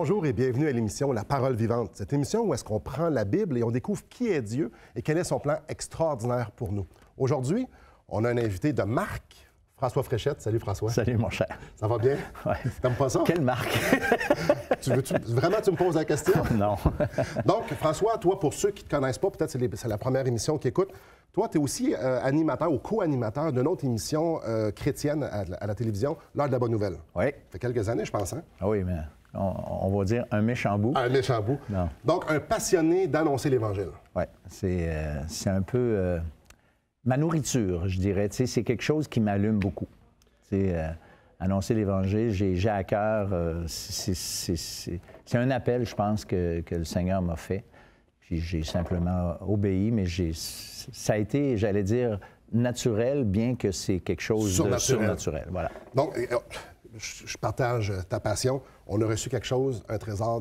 Bonjour et bienvenue à l'émission La Parole vivante. Cette émission où est-ce qu'on prend la Bible et on découvre qui est Dieu et quel est son plan extraordinaire pour nous. Aujourd'hui, on a un invité de Marc François Fréchette. Salut François. Salut mon cher. Ça va bien? Ouais. T'aimes pas ça? Quelle marque? vraiment, tu me poses la question? non. Donc, François, toi, pour ceux qui ne te connaissent pas, peut-être c'est, la première émission qui écoute toi, tu es aussi euh, animateur ou co-animateur d'une autre émission euh, chrétienne à, la télévision, L'heure de la bonne nouvelle. Oui. Ça fait quelques années, je pense. Hein? Ah oui, mais on, va dire un méchant bout. Un méchant bout. Donc, un passionné d'annoncer l'Évangile. Oui, euh, c'est un peu euh, ma nourriture, je dirais. C'est quelque chose qui m'allume beaucoup. Euh, annoncer l'Évangile, j'ai à cœur, c'est un appel, je pense, que, le Seigneur m'a fait. Puis j'ai simplement obéi, mais ça a été, j'allais dire, naturel, bien que c'est quelque chose de surnaturel. Voilà. Donc, oh, je, partage ta passion. On a reçu quelque chose, un trésor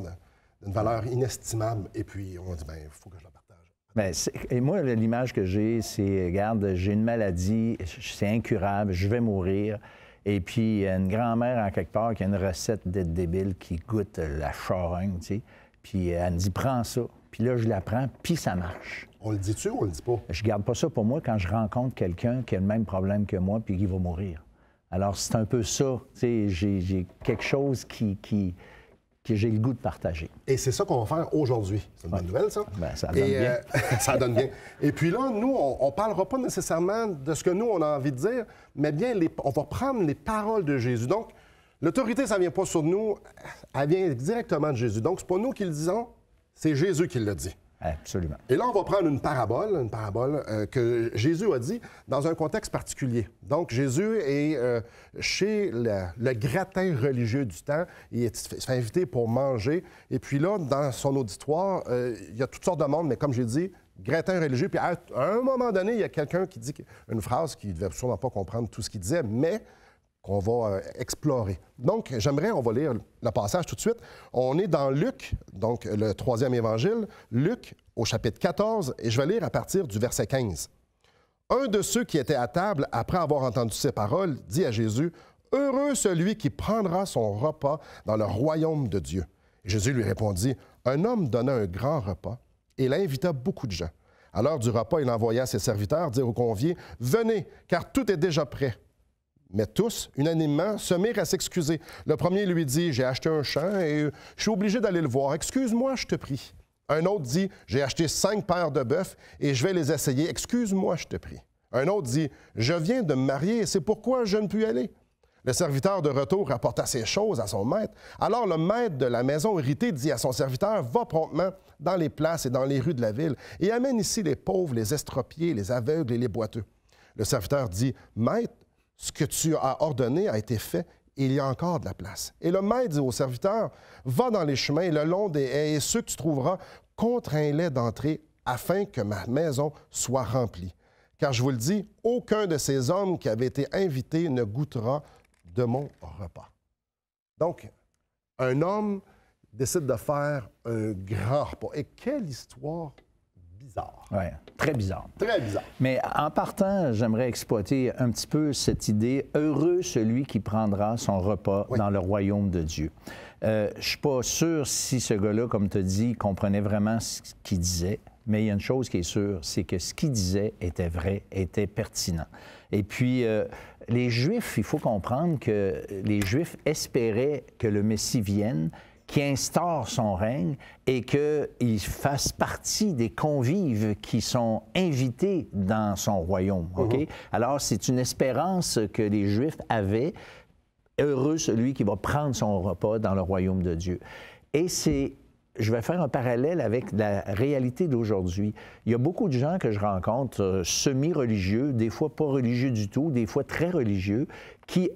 d'une valeur inestimable. Et puis, on dit, bien, il faut que je le partage. Bien, et moi, l'image que j'ai, c'est, regarde, j'ai une maladie, c'est incurable, je vais mourir. Et puis, une grand-mère, en quelque part, qui a une recette d'être débile qui goûte la charogne, tu sais. Puis, euh, elle me dit, prends ça. Puis là, je la prends, puis ça marche. On le dit-tu ou on le dit pas? Je garde pas ça pour moi quand je rencontre quelqu'un qui a le même problème que moi, puis qui va mourir. Alors, c'est un peu ça. J'ai quelque chose qui, qui que j'ai le goût de partager. Et c'est ça qu'on va faire aujourd'hui. C'est une bonne nouvelle, ça. Ben, ça donne bien. Euh, ça donne bien. Et puis là, nous, on ne parlera pas nécessairement de ce que nous, on a envie de dire, mais bien, on va prendre les paroles de Jésus. Donc, l'autorité, ça ne vient pas sur nous, elle vient directement de Jésus. Donc, ce n'est pas nous qui le disons, c'est Jésus qui le dit. Absolument. Et là, on va prendre une parabole, une parabole euh, que Jésus a dit dans un contexte particulier. Donc, Jésus est euh, chez le, le, gratin religieux du temps. Il, est, se fait inviter pour manger. Et puis là, dans son auditoire, euh, il y a toutes sortes de monde, mais comme j'ai dit, gratin religieux. Puis à un moment donné, il y a quelqu'un qui dit une phrase qu'il ne devait sûrement pas comprendre tout ce qu'il disait, mais on va euh, explorer. Donc, j'aimerais, on va lire le passage tout de suite. On est dans Luc, donc le troisième évangile, Luc au chapitre 14, et je vais lire à partir du verset 15. Un de ceux qui étaient à table, après avoir entendu ces paroles, dit à Jésus, Heureux celui qui prendra son repas dans le royaume de Dieu. Jésus lui répondit, Un homme donna un grand repas, et invita beaucoup de gens. À l'heure du repas, il envoya ses serviteurs dire aux conviés, Venez, car tout est déjà prêt mais tous, unanimement, se mirent à s'excuser. Le premier lui dit J'ai acheté un champ et je suis obligé d'aller le voir. Excuse-moi, je te prie. Un autre dit J'ai acheté cinq paires de bœufs et je vais les essayer. Excuse-moi, je te prie. Un autre dit Je viens de me marier et c'est pourquoi je ne puis aller. Le serviteur de retour rapporta ces choses à son maître. Alors le maître de la maison irrité dit à son serviteur Va promptement dans les places et dans les rues de la ville et amène ici les pauvres, les estropiés, les aveugles et les boiteux. Le serviteur dit Maître, ce que tu as ordonné a été fait, il y a encore de la place. Et le maître dit au serviteur, va dans les chemins le long des haies, et ceux que tu trouveras, contrains-les d'entrer afin que ma maison soit remplie. Car je vous le dis, aucun de ces hommes qui avaient été invités ne goûtera de mon repas. Donc, un homme décide de faire un grand repas. Et quelle histoire bizarre. très bizarre. Très bizarre. Mais en partant, j'aimerais exploiter un petit peu cette idée heureux celui qui prendra son repas dans le royaume de Dieu. Euh, je suis pas sûr si ce gars-là, comme tu dit, comprenait vraiment ce qu'il disait, mais il y a une chose qui est sûre, c'est que ce qu'il disait était vrai, était pertinent. Et puis, euh, les Juifs, il faut comprendre que les Juifs espéraient que le Messie vienne qui instaure son règne et qu'il fasse partie des convives qui sont invités dans son royaume. OK? Mhm. Alors, c'est une espérance que les Juifs avaient. Heureux celui qui va prendre son repas dans le royaume de Dieu. Et c'est je vais faire un parallèle avec la réalité d'aujourd'hui. Il y a beaucoup de gens que je rencontre, euh, semi-religieux, des fois pas religieux du tout, des fois très religieux, qui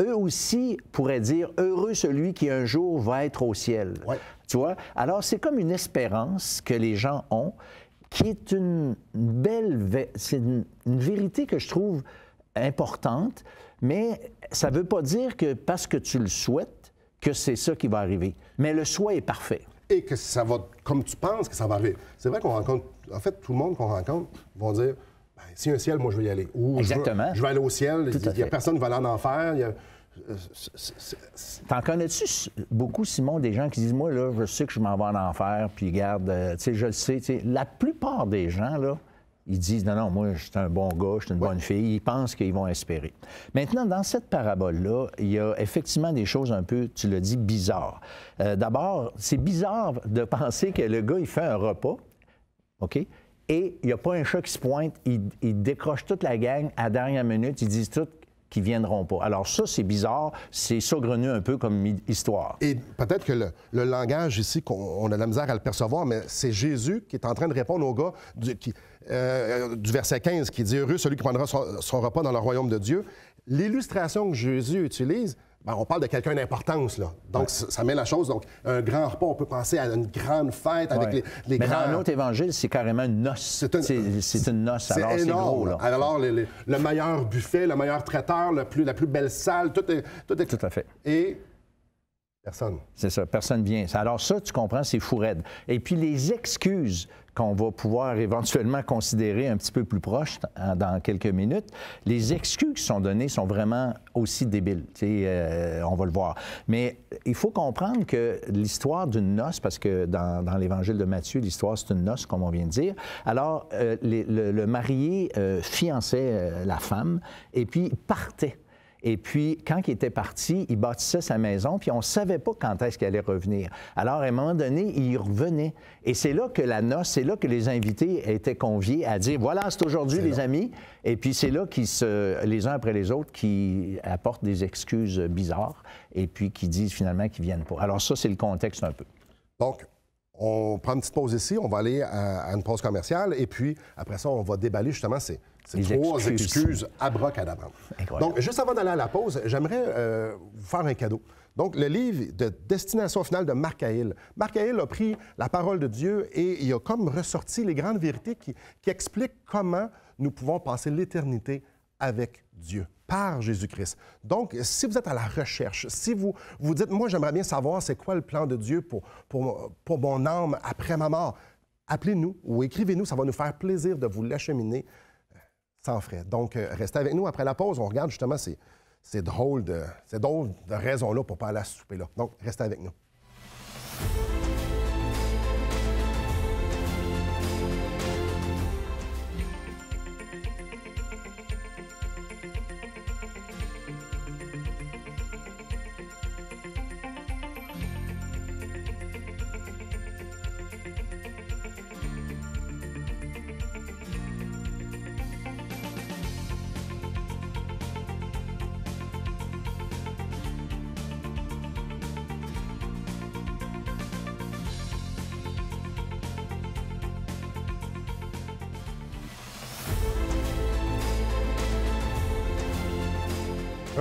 eux aussi pourraient dire heureux celui qui un jour va être au ciel. Tu vois? Alors, c'est comme une espérance que les gens ont, qui est une belle. C'est une, vérité que je trouve importante, mais ça ne veut pas dire que parce que tu le souhaites, que c'est ça qui va arriver. Mais le souhait est parfait. Et que ça va, comme tu penses que ça va arriver. C'est vrai qu'on rencontre, en fait, tout le monde qu'on rencontre vont dire ben, si un ciel, moi, je veux y aller. Exactement. Je, vais aller au ciel. il n'y a personne qui va aller en enfer. Il y a... T'en connais-tu beaucoup, Simon, des gens qui disent Moi, là, je sais que je m'en vais en enfer, puis garde, euh, tu sais, je le sais. La plupart des gens, là, ils disent Non, non, moi, je suis un bon gars, je suis une bonne fille. Ils pensent qu'ils vont espérer. Maintenant, dans cette parabole-là, il y a effectivement des choses un peu, tu le dis, bizarres. Euh, d'abord, c'est bizarre de penser que le gars, il fait un repas, OK et il n'y a pas un chat qui se pointe. Ils, il décroche toute la gang à dernière minute. Ils disent tout qu'ils viendront pas. Alors ça, c'est bizarre. C'est saugrenu un peu comme histoire. Et peut-être que le, langage ici, qu'on a la misère à le percevoir, mais c'est Jésus qui est en train de répondre au gars du, euh, verset 15 qui dit « Heureux celui qui prendra son repas dans le royaume de Dieu ». L'illustration que Jésus utilise, ben, on parle de quelqu'un d'importance, là. Donc, ça, met la chose. Donc, un grand repas, on peut penser à une grande fête avec les, grands. Mais grands... dans évangile, c'est carrément une noce. C'est une... une, noce, alors c'est gros, là. Alors, le meilleur buffet, le meilleur traiteur, la plus belle salle, tout est... Tout, est... tout à fait. Et... Personne. C'est ça, personne vient. Alors ça, tu comprends, c'est fou Et puis les excuses qu'on va pouvoir éventuellement considérer un petit peu plus proche hein, dans quelques minutes, les excuses qui sont données sont vraiment aussi débiles. Euh, on va le voir. Mais il faut comprendre que l'histoire d'une noce, parce que dans, l'Évangile de Matthieu, l'histoire c'est une noce, comme on vient de dire, alors euh, le, marié euh, fiançait la femme et puis partait et puis, quand il était parti, il bâtissait sa maison, puis on ne savait pas quand est-ce qu'il allait revenir. Alors, à un moment donné, il revenait. Et c'est là que la noce, c'est là que les invités étaient conviés à dire, voilà, c'est aujourd'hui, les amis. Et puis, c'est là qu'ils se, les uns après les autres, qui apportent des excuses bizarres et puis qui disent finalement qu'ils viennent pas. Alors, ça, c'est le contexte un peu. Donc, on prend une petite pause ici, on va aller à, une pause commerciale, et puis après ça, on va déballer justement ces, trois excuses, excuses à Donc, juste avant d'aller à la pause, j'aimerais euh, vous faire un cadeau. Donc, le livre de Destination finale de Marc Aïl. Marc Aïl a pris la parole de Dieu et il a comme ressorti les grandes vérités qui, qui expliquent comment nous pouvons passer l'éternité avec Dieu par Jésus-Christ. Donc, si vous êtes à la recherche, si vous vous dites, moi j'aimerais bien savoir c'est quoi le plan de Dieu pour, pour, pour mon âme après ma mort, appelez-nous ou écrivez-nous, ça va nous faire plaisir de vous l'acheminer euh, sans frais. Donc, euh, restez avec nous après la pause, on regarde justement ces, drôles de, ces de raisons-là pour ne pas aller à souper là. Donc, restez avec nous.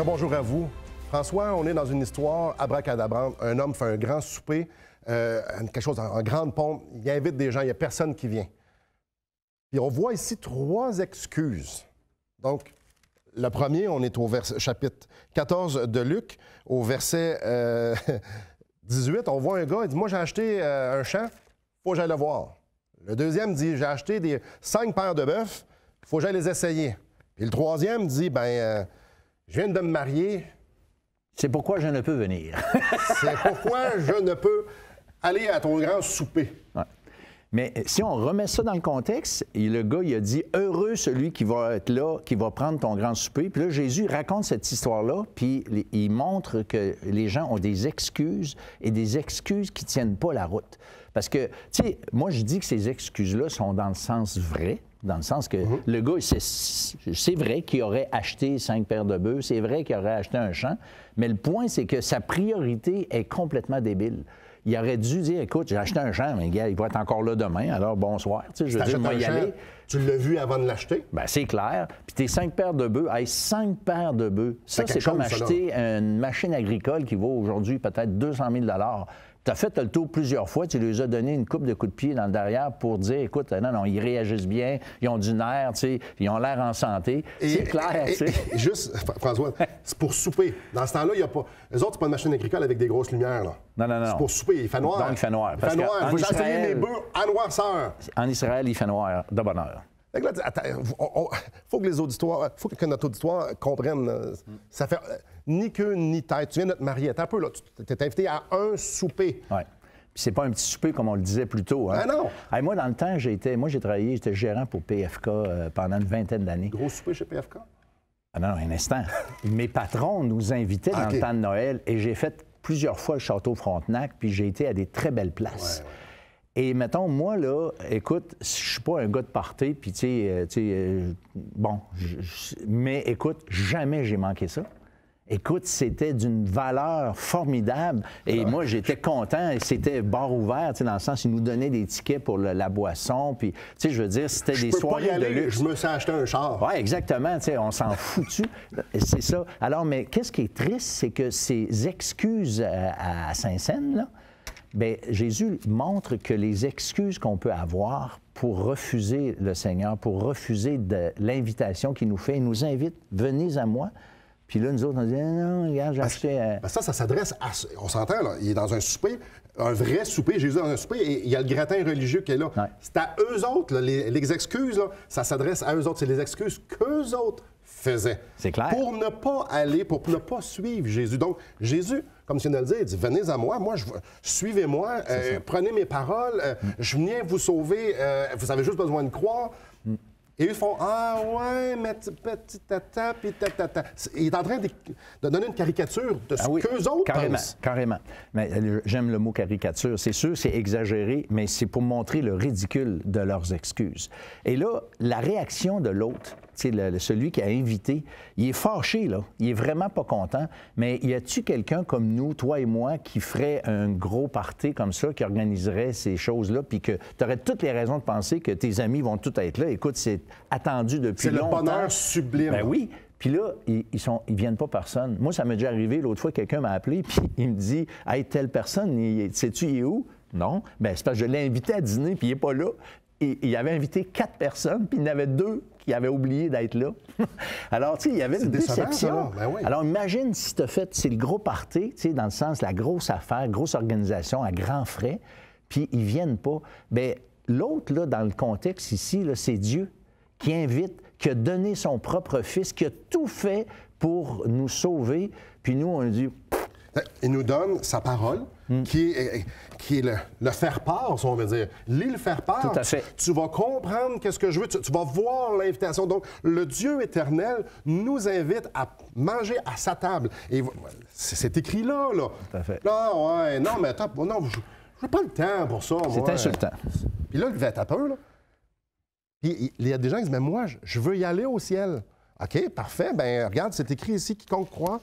Bonjour à vous. François, on est dans une histoire abracadabrante. Un homme fait un grand souper, euh, quelque chose en, grande pompe. Il invite des gens, il n'y a personne qui vient. Puis on voit ici trois excuses. Donc, le premier, on est au verset, chapitre 14 de Luc, au verset 18. Euh, on voit un gars, il dit Moi, j'ai acheté euh, un champ, faut que j'aille le voir. Le deuxième dit J'ai acheté des cinq paires de bœufs, faut que j'aille les essayer. Et le troisième dit Ben je viens de me marier. C'est pourquoi je ne peux venir. C'est pourquoi je ne peux aller à ton grand souper. Mais euh, si on remet ça dans le contexte, le gars, il a dit Heureux celui qui va être là, qui va prendre ton grand souper. Puis là, Jésus raconte cette histoire-là, puis il montre que les gens ont des excuses et des excuses qui ne tiennent pas la route. Parce que, tu sais, moi, je dis que ces excuses-là sont dans le sens vrai, dans le sens que mhm. le gars, c'est vrai qu'il aurait acheté cinq paires de bœufs, c'est vrai qu'il aurait acheté un champ, mais le point, c'est que sa priorité est complètement débile il aurait dû dire écoute, j'ai acheté un champ, mais gars, il va être encore là demain, alors bonsoir. Tu sais, je y aller. Tu l'as vu avant de l'acheter? Bien, c'est clair. Puis tes cinq paires de bœufs, cinq paires de bœufs, ça, c'est comme acheter une machine agricole qui vaut aujourd'hui peut-être 200 000 tu as fait le tour plusieurs fois, tu les as donné une coupe de coups de pied dans le derrière pour dire écoute, non, non, ils réagissent bien, ils ont du nerf, ils ont l'air en santé. C'est clair. Et, juste, François, c'est pour souper. Dans ce temps-là, il n'y a pas. Les autres, c'est pas une machine agricole avec des grosses lumières. Là. Non, non, non. C'est pour souper. Il fait noir. Donc, il fait noir. Il fait noir. mes bœufs à noirceur. En Israël, il fait noir de bonne heure. Il faut que les auditoires, faut notre auditoire comprenne. Euh, ça fait euh, ni queue ni tête. Tu viens de te marier. un peu, là. Tu t'es invité à un souper. Ouais. Puis c'est pas un petit souper comme on le disait plus tôt. Hein. Ah non! moi, dans le temps, j'ai été, moi, j'ai travaillé, j'étais gérant pour PFK euh, pendant une vingtaine d'années. Gros souper chez PFK? Ah non, un instant. Mes patrons nous invitaient dans ah, le temps de Noël et j'ai fait plusieurs fois le Château Frontenac, puis j'ai été à des très belles places. Et mettons, moi, là, écoute, je suis pas un gars de party, puis tu sais, euh, euh, bon, mais écoute, jamais j'ai manqué ça. Écoute, c'était d'une valeur formidable. Et moi, j'étais content. et C'était bar ouvert, dans le sens, ils nous donnaient des tickets pour la boisson. Puis, tu sais, je veux dire, c'était des peux soirées de Je me suis acheté un char. Oui, exactement. Tu sais, on s'en foutu. c'est ça. Alors, mais qu'est-ce qui est triste, c'est que ces excuses à, à Saint-Saëns, là, ben, Jésus montre que les excuses qu'on peut avoir pour refuser le Seigneur, pour refuser l'invitation qu'il nous fait, il nous invite, venez à moi. Puis là, nous autres, on dit, ah non, regarde, j'ai euh, ça, ça s'adresse à. On s'entend, là. Il est dans un souper, un vrai souper. Jésus est dans un souper et il y a le gratin religieux qui est là. C'est à eux autres, les, excuses, ça s'adresse à eux autres. C'est les excuses qu'eux autres faisaient. Pour ne pas aller, pour ne pas suivre Jésus. Donc, Jésus comme si on le dire, il dit Venez à moi, moi, je... suivez-moi, euh, prenez mes paroles, euh, mm. je viens vous sauver, euh, vous avez juste besoin de croire. Mm. Et ils font Ah ouais, mais petit tata, puis tata. Il est en train de, donner une caricature de ce ah oui, qu'eux autres carrément, Carrément. Mais j'aime le mot caricature. C'est sûr, c'est exagéré, mais c'est pour montrer le ridicule de leurs excuses. Et là, la réaction de l'autre, le, celui qui a invité, il est fâché, là. Il est vraiment pas content. Mais y a-tu quelqu'un comme nous, toi et moi, qui ferait un gros party comme ça, qui organiserait ces choses-là, puis que tu aurais toutes les raisons de penser que tes amis vont tous être là? Écoute, c'est attendu depuis longtemps. C'est le bonheur sublime. Ben oui. Puis là, ils, sont, ils viennent pas personne. Moi, ça m'est déjà arrivé, l'autre fois, quelqu'un m'a appelé, puis il me dit Hey, telle personne, sais-tu, il est où? Non. Bien, c'est parce que je l'ai invité à dîner, puis il n'est pas là il, avait invité quatre personnes, puis il y en avait deux qui avaient oublié d'être là. Alors, tu sais, il y avait une déception. Ben Alors, imagine si tu as fait, c'est le gros party, tu sais, dans le sens, la grosse affaire, grosse organisation à grands frais, puis ils viennent pas. Bien, l'autre, là, dans le contexte ici, c'est Dieu qui invite, qui a donné son propre fils, qui a tout fait pour nous sauver, puis nous, on dit... Ben, il nous donne sa parole, Mm. qui est, eh, eh, qui le, faire-part, on veut dire. Lis le faire-part. Tu, vas comprendre qu'est-ce que je veux. Tu, vas voir l'invitation. Donc, le Dieu éternel nous invite à manger à sa table. Et c'est écrit là, là. Tout fait. ouais, non, mais attends, non, n'ai pas le temps pour ça. C'est insultant. Puis là, le vêtement à peu, il y a des gens qui disent, mais moi, je veux y aller au ciel. OK, parfait. Ben regarde, c'est écrit ici, quiconque croit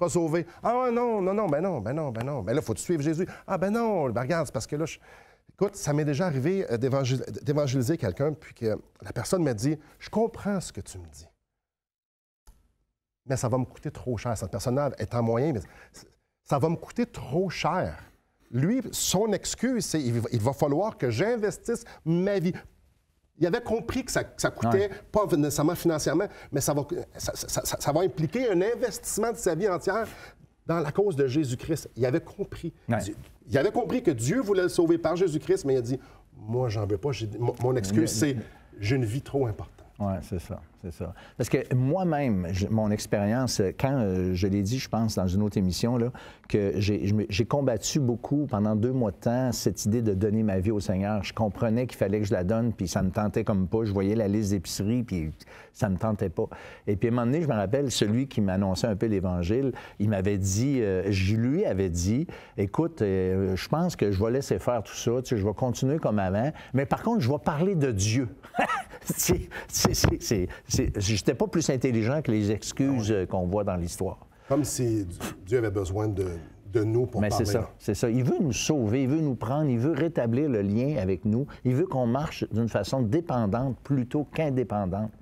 seras sauvé. Ah non, non, non, ben non, ben non, ben non. Ben là, faut suivre Jésus? Ah ben non, ben regarde, parce que là, écoute, ça m'est déjà arrivé euh, d'évangéliser quelqu'un, puis que la personne m'a dit, je comprends ce que tu me dis, mais ça va me coûter trop cher. Cette personne-là est en moyen, mais ça va me coûter trop cher. Lui, son excuse, c'est il va falloir que j'investisse ma vie il avait compris que ça, ça coûtait, pas nécessairement financièrement, mais ça va, ça, ça, va impliquer un investissement de sa vie entière dans la cause de Jésus-Christ. Il avait compris. Il avait compris que Dieu voulait le sauver par Jésus-Christ, mais il a dit, moi, j'en veux pas. Mon excuse, c'est, j'ai une vie trop importante. Oui, c'est ça c'est ça. Parce que moi-même, mon expérience, quand euh, je l'ai dit, je pense, dans une autre émission, que j'ai combattu beaucoup pendant deux mois de temps cette idée de donner ma vie au Seigneur. Je comprenais qu'il fallait que je la donne, puis ça me tentait comme pas. Je voyais la liste d'épicerie, puis ça me tentait pas. Et puis à un moment donné, je me rappelle, celui qui m'annonçait un peu l'Évangile, il m'avait dit, euh, je lui avais dit, écoute, euh, je pense que je vais laisser faire tout ça, je vais continuer comme avant, mais par contre, je vais parler de Dieu. J'étais pas plus intelligent que les excuses euh, qu'on voit dans l'histoire. Comme si Dieu avait besoin de, de nous pour Mais c'est ça, c'est ça. Il veut nous sauver, il veut nous prendre, il veut rétablir le lien avec nous. Il veut qu'on marche d'une façon dépendante plutôt qu'indépendante.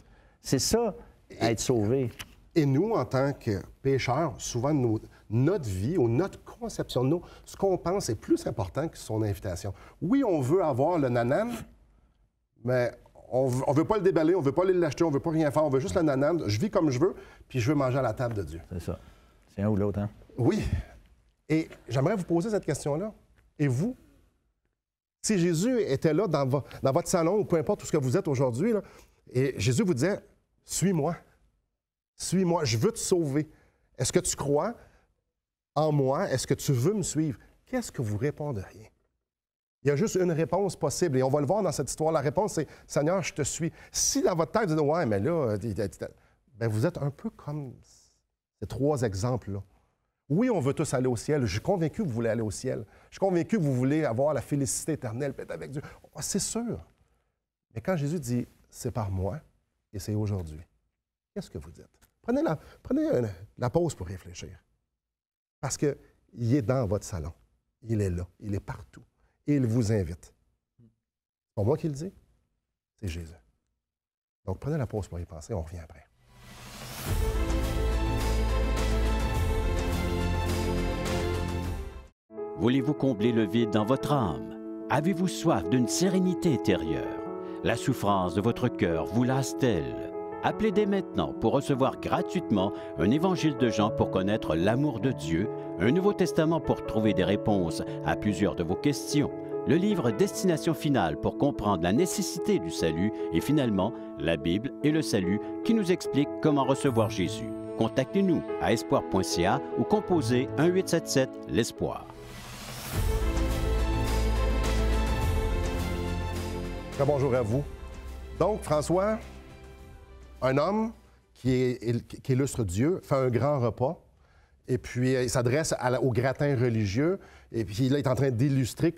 C'est ça, être sauvé. Et nous, en tant que pécheurs, souvent, notre vie ou notre conception de nous, ce qu'on pense est plus important que son invitation. Oui, on veut avoir le nanan, mais on ne veut pas le déballer, on ne veut pas aller l'acheter, on ne veut pas rien faire, on veut juste la nanane. Je vis comme je veux, puis je veux manger à la table de Dieu. C'est ça. C'est un ou l'autre, hein? Oui. Et j'aimerais vous poser cette question-là. Et vous, si Jésus était là dans, votre salon ou peu importe où ce que vous êtes aujourd'hui, et Jésus vous disait, suis-moi, suis-moi, je veux te sauver. Est-ce que tu crois en moi? Est-ce que tu veux me suivre? Qu'est-ce que vous répondriez? Il y a juste une réponse possible. Et on va le voir dans cette histoire. La réponse, c'est Seigneur, je te suis. Si dans votre tête, vous dites Ouais, mais là, euh, ben, vous êtes un peu comme ces trois exemples-là. Oui, on veut tous aller au ciel. Je suis convaincu que vous voulez aller au ciel. Je suis convaincu que vous voulez avoir la félicité éternelle, peut-être avec Dieu. Oh, c'est sûr. Mais quand Jésus dit C'est par moi et c'est aujourd'hui, qu'est-ce que vous dites? Prenez la, prenez euh, la pause pour réfléchir. Parce qu'il est dans votre salon. Il est là. Il est partout il vous invite. On moi qui le dit, c'est Jésus. Donc prenez la pause pour y penser, on revient après. Voulez-vous combler le vide dans votre âme? Avez-vous soif d'une sérénité intérieure? La souffrance de votre cœur vous lasse-t-elle? Appelez dès maintenant pour recevoir gratuitement un évangile de Jean pour connaître l'amour de Dieu, un Nouveau Testament pour trouver des réponses à plusieurs de vos questions, le livre Destination finale pour comprendre la nécessité du salut et finalement la Bible et le salut qui nous explique comment recevoir Jésus. Contactez-nous à espoir.ca ou composez 877 l'espoir. Bonjour à vous. Donc, François, un homme qui, illustre Dieu fait un grand repas et puis euh, il s'adresse au gratin religieux et puis là, il est en train d'illustrer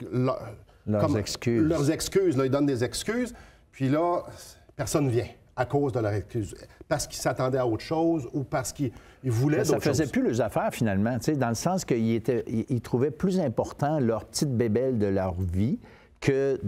leurs excuses. Leurs excuses, il donne des excuses, puis là, personne vient à cause de leurs excuses, parce qu'ils s'attendaient à autre chose ou parce qu'ils voulaient Ça faisait plus les affaires, finalement, dans le sens qu'ils ils trouvaient plus important leur petite bébelle de leur vie que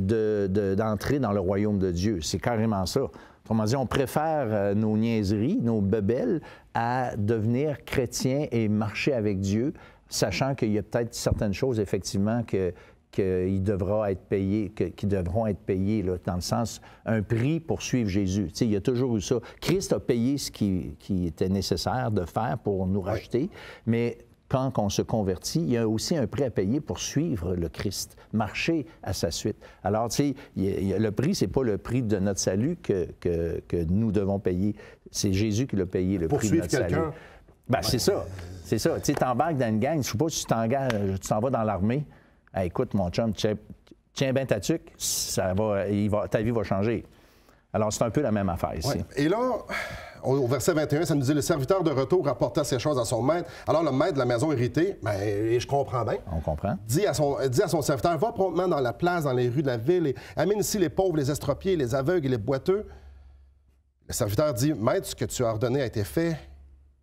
d'entrer dans le royaume de Dieu. C'est carrément ça. Autrement on préfère euh, nos niaiseries, nos bebelles, à devenir chrétien et marcher avec Dieu, sachant qu'il y a peut-être certaines choses, effectivement, que qu'ils devra être qui devront être payées, là, dans le sens, un prix pour suivre Jésus. Tu sais, il y a toujours eu ça. Christ a payé ce qui, était nécessaire de faire pour nous racheter, mais quand on se convertit, il y a aussi un prix à payer pour suivre le Christ, marcher à sa suite. Alors, tu sais, le prix, c'est pas le prix de notre salut que, nous devons payer. C'est Jésus qui l'a payé, le prix de notre salut. Ben, c'est ça. C'est ça. Tu t'embarques dans une gang, je sais pas, tu t'en vas dans l'armée. écoute, mon chum, tiens, bien ben ta tuque, ça ta vie va changer. Alors, c'est un peu la même affaire ici. Et là, au verset 21, ça nous dit le serviteur de retour rapporta ces choses à son maître. Alors le maître de la maison irrité, ben, et je comprends bien. On comprend. Dit à son, à son serviteur va promptement dans la place, dans les rues de la ville, et amène ici les pauvres, les estropiés, les aveugles et les boiteux. Le serviteur dit Maître, ce que tu as ordonné a été fait.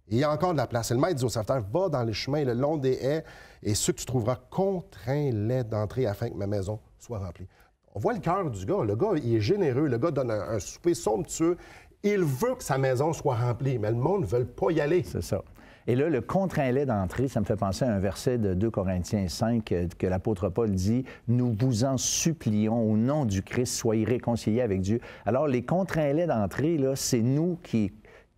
il y a encore de la place. Et le maître dit au serviteur Va dans les chemins, le long des haies, et ceux que tu trouveras, contrains-les d'entrer afin que ma maison soit remplie. On voit le cœur du gars. Le gars, il est généreux. Le gars donne un, souper somptueux. Il veut que sa maison soit remplie, mais le monde ne veut pas y aller. C'est ça. Et là, le contraint-lait d'entrée, ça me fait penser à un verset de 2 Corinthiens 5 euh, que l'apôtre Paul dit Nous vous en supplions, au nom du Christ, soyez réconciliés avec Dieu. Alors, les contraints-lait d'entrée, c'est nous qui,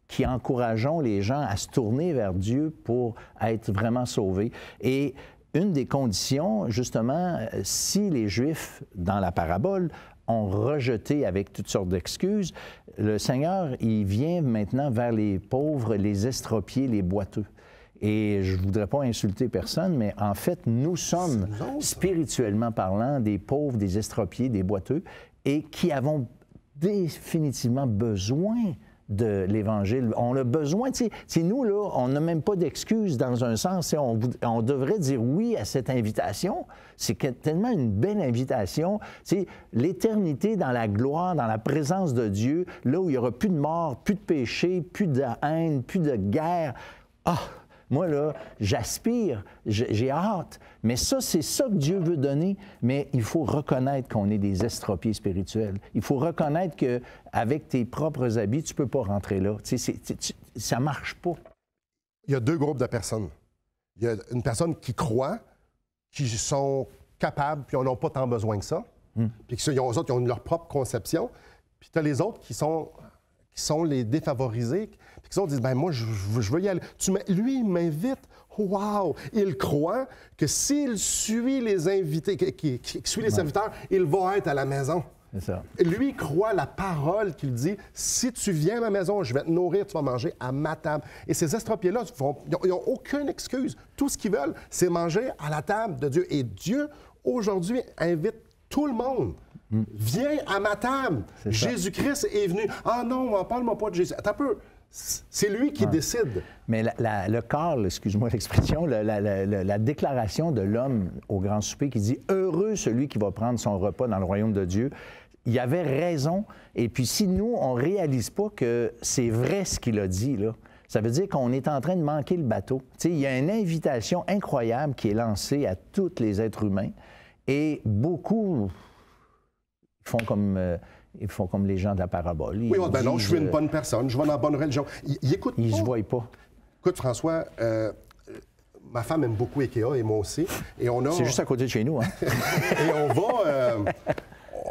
qui encourageons les gens à se tourner vers Dieu pour être vraiment sauvés. Et une des conditions, justement, euh, si les Juifs, dans la parabole, ont rejeté avec toutes sortes d'excuses, le Seigneur, il vient maintenant vers les pauvres, les estropiés, les boiteux. Et je ne voudrais pas insulter personne, mais en fait, nous sommes, hein. spirituellement parlant, des pauvres, des estropiés, des boiteux, et qui avons définitivement besoin de l'Évangile. On a besoin, c'est nous, là, on n'a même pas d'excuses dans un sens. On, on devrait dire oui à cette invitation. C'est tellement une belle invitation. C'est L'éternité dans la gloire, dans la présence de Dieu, là où il n'y aura plus de mort, plus de péché, plus de haine, plus de guerre. Ah, moi, là, j'aspire, j'ai hâte. Mais ça, c'est ça que Dieu veut donner. Mais il faut reconnaître qu'on est des estropiés spirituels. Il faut reconnaître que avec tes propres habits, tu peux pas rentrer là. Ça ne ça marche pas. Il y a deux groupes de personnes. Il y a une personne qui croit, qui sont capables, puis on n'a pas tant besoin que ça. Hmm. Puis que y ils ont, autres, qui ont leur propre conception. Puis tu as les autres qui sont qui sont les défavorisés, puis qui sont disent ben moi je, veux y aller. Tu lui il m'invite. Wow! Il croit que s'il suit les invités, qui, suit les serviteurs, il va être à la maison. Ça. Lui croit la parole qu'il dit si tu viens à ma maison, je vais te nourrir, tu vas manger à ma table. Et ces estropiés-là, ils n'ont aucune excuse. Tout ce qu'ils veulent, c'est manger à la table de Dieu. Et Dieu, aujourd'hui, invite tout le monde Mm. Viens à ma table. Jésus-Christ est venu. Ah non, parle-moi pas de Jésus. Attends un peu. C'est lui qui ah. décide. Mais le corps, excuse-moi l'expression, la, déclaration de l'homme au grand souper qui dit Heureux celui qui va prendre son repas dans le royaume de Dieu. Il avait raison. Et puis, si nous, on ne réalise pas que c'est vrai ce qu'il a dit, là, ça veut dire qu'on est en train de manquer le bateau. il y a une invitation incroyable qui est lancée à tous les êtres humains. Et beaucoup ils font comme. Euh, ils font comme les gens de la parabole. oui, ben non, je suis une euh, bonne personne, je vais dans la bonne religion. Ils, écoutent Ils se voient pas. Écoute, François, euh, ma femme aime beaucoup Ikea et moi aussi. Et on C'est juste à côté de chez nous. Hein? et on va...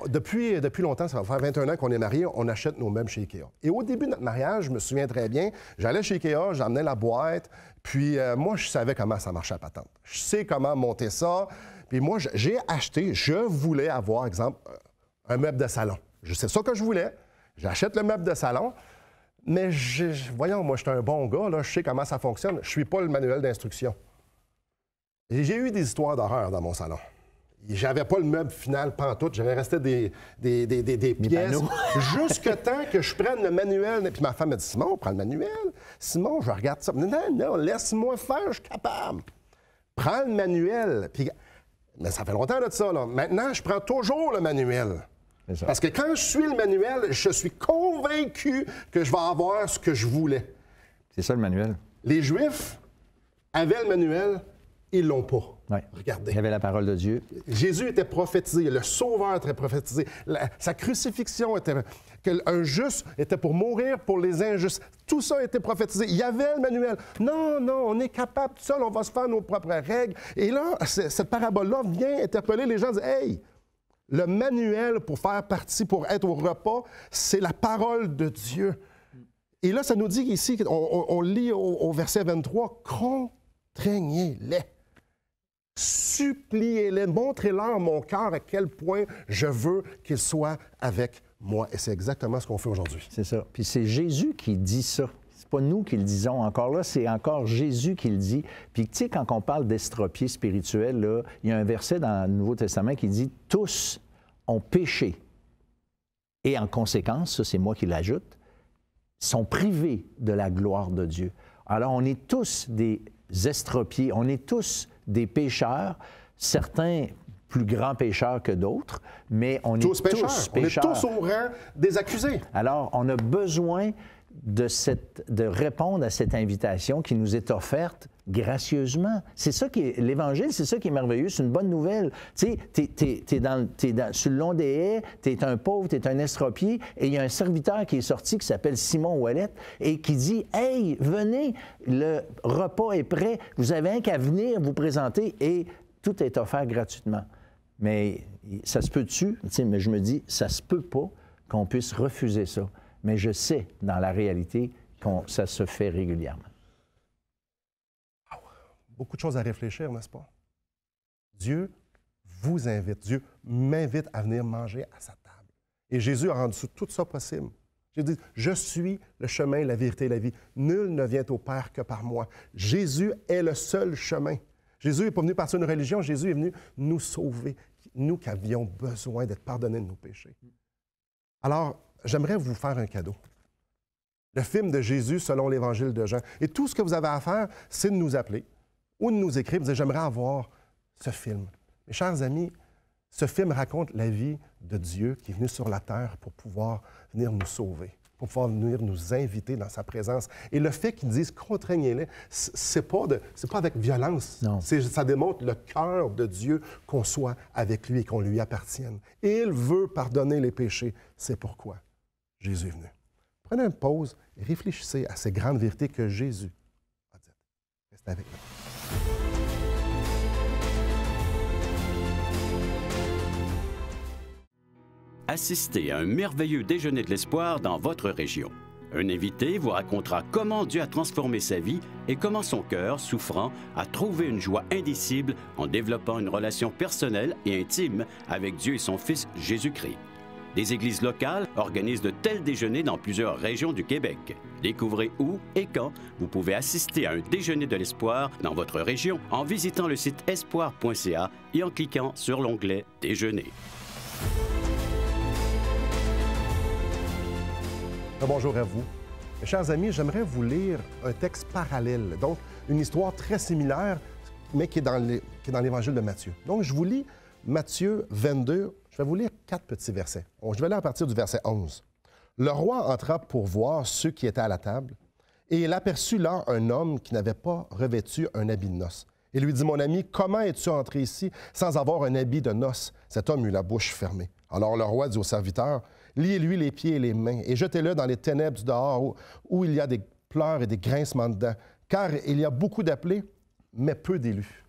depuis, depuis longtemps, ça va faire 21 ans qu'on est mariés, on achète nos meubles chez Ikea. Et au début de notre mariage, je me souviens très bien, j'allais chez Ikea, j'emmenais la boîte, puis moi, je savais comment ça marchait à patente. Je sais comment monter ça. Puis moi, j'ai acheté, je voulais avoir, exemple, un meuble de salon. C'est ça que je voulais. J'achète le meuble de salon. Mais voyons, moi, je suis un bon gars, là, je sais comment ça fonctionne. Je ne suis pas le manuel d'instruction. J'ai eu des histoires d'horreur dans mon salon. J'avais pas le meuble final pantoute, j'avais resté des, des, des, des, pièces Jusque temps que je prenne le manuel. Puis ma femme m'a dit Simon, prends le manuel. Simon, je regarde ça. Non, non, laisse-moi faire, je suis capable. Prends le manuel. Puis... Mais ça fait longtemps de ça. Maintenant, je prends toujours le manuel. Parce que quand je suis le manuel, je suis convaincu que je vais avoir ce que je voulais. C'est ça le manuel. Les Juifs avaient le manuel, ils l'ont pas. Regardez. Il y avait la parole de Dieu. Jésus était prophétisé, le Sauveur était prophétisé, sa crucifixion était. Que juste était pour mourir pour les injustes. Tout ça était prophétisé. Il y avait le manuel. Non, non, on est capable tout seul, on va se faire nos propres règles. Et là, cette parabole-là vient interpeller les gens, dit Hey, le manuel pour faire partie, pour être au repas, c'est la parole de Dieu. Et là, ça nous dit ici, on, on lit au, au, verset 23, contraignez-les. Suppliez-les, montrez-leur mon cœur à quel point je veux qu'ils soient avec moi. Et c'est exactement ce qu'on fait aujourd'hui. C'est ça. Puis c'est Jésus qui dit ça pas nous qui le disons encore là, c'est encore Jésus qui le dit. Puis tu sais, quand on parle d'estropié spirituel, là, il y a un verset dans le Nouveau Testament qui dit Tous ont péché. Et en conséquence, c'est moi qui l'ajoute, sont privés de la gloire de Dieu. Alors on est tous des estropiés, on est tous des pécheurs, certains plus grands pécheurs que d'autres, mais on tous est tous pécheurs. On est tous au rang des accusés. Alors on a besoin de, répondre à cette invitation qui nous est offerte gracieusement. C'est ça qui est l'Évangile, c'est ça qui est merveilleux, c'est une bonne nouvelle. Tu sais, t'es, t'es, sur le long des haies, es un pauvre, tu es un estropié, et il y a un serviteur qui est sorti qui s'appelle Simon Ouellet et qui dit Hey, venez, le repas est prêt, vous avez un qu'à venir vous présenter et tout est offert gratuitement. Mais ça se peut-tu? Tu sais, mais je me dis, ça se peut pas qu'on puisse refuser ça mais je sais dans la réalité que ça se fait régulièrement. Beaucoup de choses à réfléchir, n'est-ce pas? Dieu vous invite, Dieu m'invite à venir manger à sa table. Et Jésus a rendu tout ça possible. J'ai dit, je suis le chemin, la vérité et la vie. Nul ne vient au Père que par moi. Jésus est le seul chemin. Jésus n'est pas venu partir une religion, Jésus est venu nous sauver, nous qui avions besoin d'être pardonnés de nos péchés. Alors, j'aimerais vous faire un cadeau. Le film de Jésus selon l'Évangile de Jean. Et tout ce que vous avez à faire, c'est de nous appeler ou de nous écrire, vous dire J'aimerais avoir ce film. Mes chers amis, ce film raconte la vie de Dieu qui est venu sur la terre pour pouvoir venir nous sauver pour venir nous inviter dans sa présence. Et le fait qu'ils disent contraignez-les, c'est pas de, c'est pas avec violence. Non. ça démontre le cœur de Dieu qu'on soit avec lui et qu'on lui appartienne. il veut pardonner les péchés. C'est pourquoi Jésus est venu. Prenez une pause réfléchissez à ces grandes vérités que Jésus a dites. Restez avec nous. Assister à un merveilleux déjeuner de l'espoir dans votre région. Un invité vous racontera comment Dieu a transformé sa vie et comment son cœur, souffrant, a trouvé une joie indicible en développant une relation personnelle et intime avec Dieu et son Fils Jésus-Christ. Des églises locales organisent de tels déjeuners dans plusieurs régions du Québec. Découvrez où et quand vous pouvez assister à un déjeuner de l'espoir dans votre région en visitant le site espoir.ca et en cliquant sur l'onglet Déjeuner. Bonjour à vous. Chers amis, j'aimerais vous lire un texte parallèle, donc une histoire très similaire, mais qui est dans l'Évangile de Matthieu. Donc, je vous lis Matthieu 22, je vais vous lire quatre petits versets. je vais lire à partir du verset 11. Le roi entra pour voir ceux qui étaient à la table, et il aperçut là un homme qui n'avait pas revêtu un habit de noces. Il lui dit, Mon ami, comment es-tu entré ici sans avoir un habit de noces? Cet homme eut la bouche fermée. Alors le roi dit au serviteur, Liez-lui les pieds et les mains et jetez-le dans les ténèbres du dehors où, il y a des pleurs et des grincements dedans, car il y a beaucoup d'appelés, mais peu d'élus.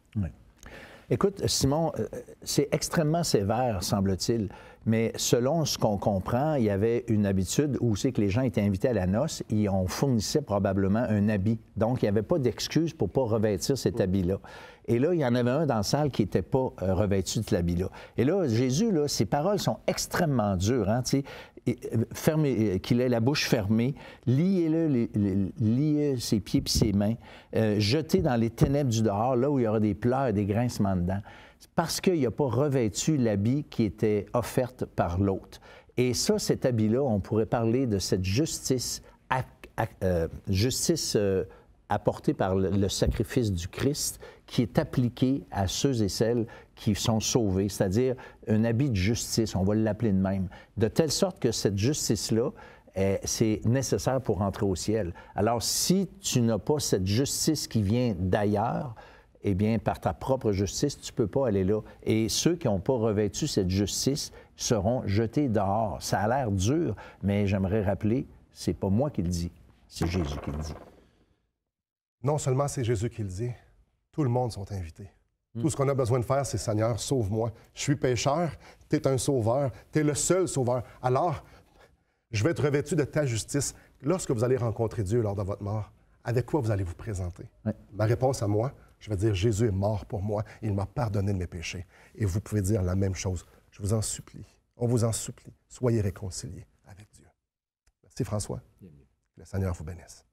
Écoute, Simon, euh, c'est extrêmement sévère, semble-t-il, mais selon ce qu'on comprend, il y avait une habitude où c'est que les gens étaient invités à la noce et on fournissait probablement un habit. Donc, il n'y avait pas d'excuse pour ne pas revêtir cet habit-là. Et là, il y en avait un dans la salle qui n'était pas euh, revêtu de l'habit-là. Et là, Jésus, là, ses paroles sont extrêmement dures. Hein, euh, euh, qu'il ait la bouche fermée, liez-le, liez ses pieds et ses mains, euh, jetez dans les ténèbres du dehors, là où il y aura des pleurs et des grincements dedans, parce qu'il n'a pas revêtu l'habit qui était offerte par l'autre. Et ça, cet habit-là, on pourrait parler de cette justice, justice apportée par le sacrifice du Christ qui est appliqué à ceux et celles qui sont sauvés, c'est-à-dire un habit de justice, on va l'appeler de même, de telle sorte que cette justice-là, eh, c'est nécessaire pour entrer au ciel. Alors, si tu n'as pas cette justice qui vient d'ailleurs, eh bien, par ta propre justice, tu ne peux pas aller là. Et ceux qui n'ont pas revêtu cette justice seront jetés dehors. Ça a l'air dur, mais j'aimerais rappeler, c'est pas moi qui le dis, c'est Jésus qui le dit. Non seulement c'est Jésus qui le dit, tout le monde sont invités. Tout hmm. ce qu'on a besoin de faire, c'est Seigneur, sauve-moi. Je suis pécheur, tu es un sauveur, tu es le seul sauveur. Alors, je vais être revêtu de ta justice. Lorsque vous allez rencontrer Dieu lors de votre mort, avec quoi vous allez vous présenter? Ma réponse à moi, je vais dire Jésus est mort pour moi, il m'a pardonné de mes péchés. Et vous pouvez dire la même chose. Je vous en supplie, on vous en supplie, soyez réconciliés avec Dieu. Merci François. Que le Seigneur vous bénisse.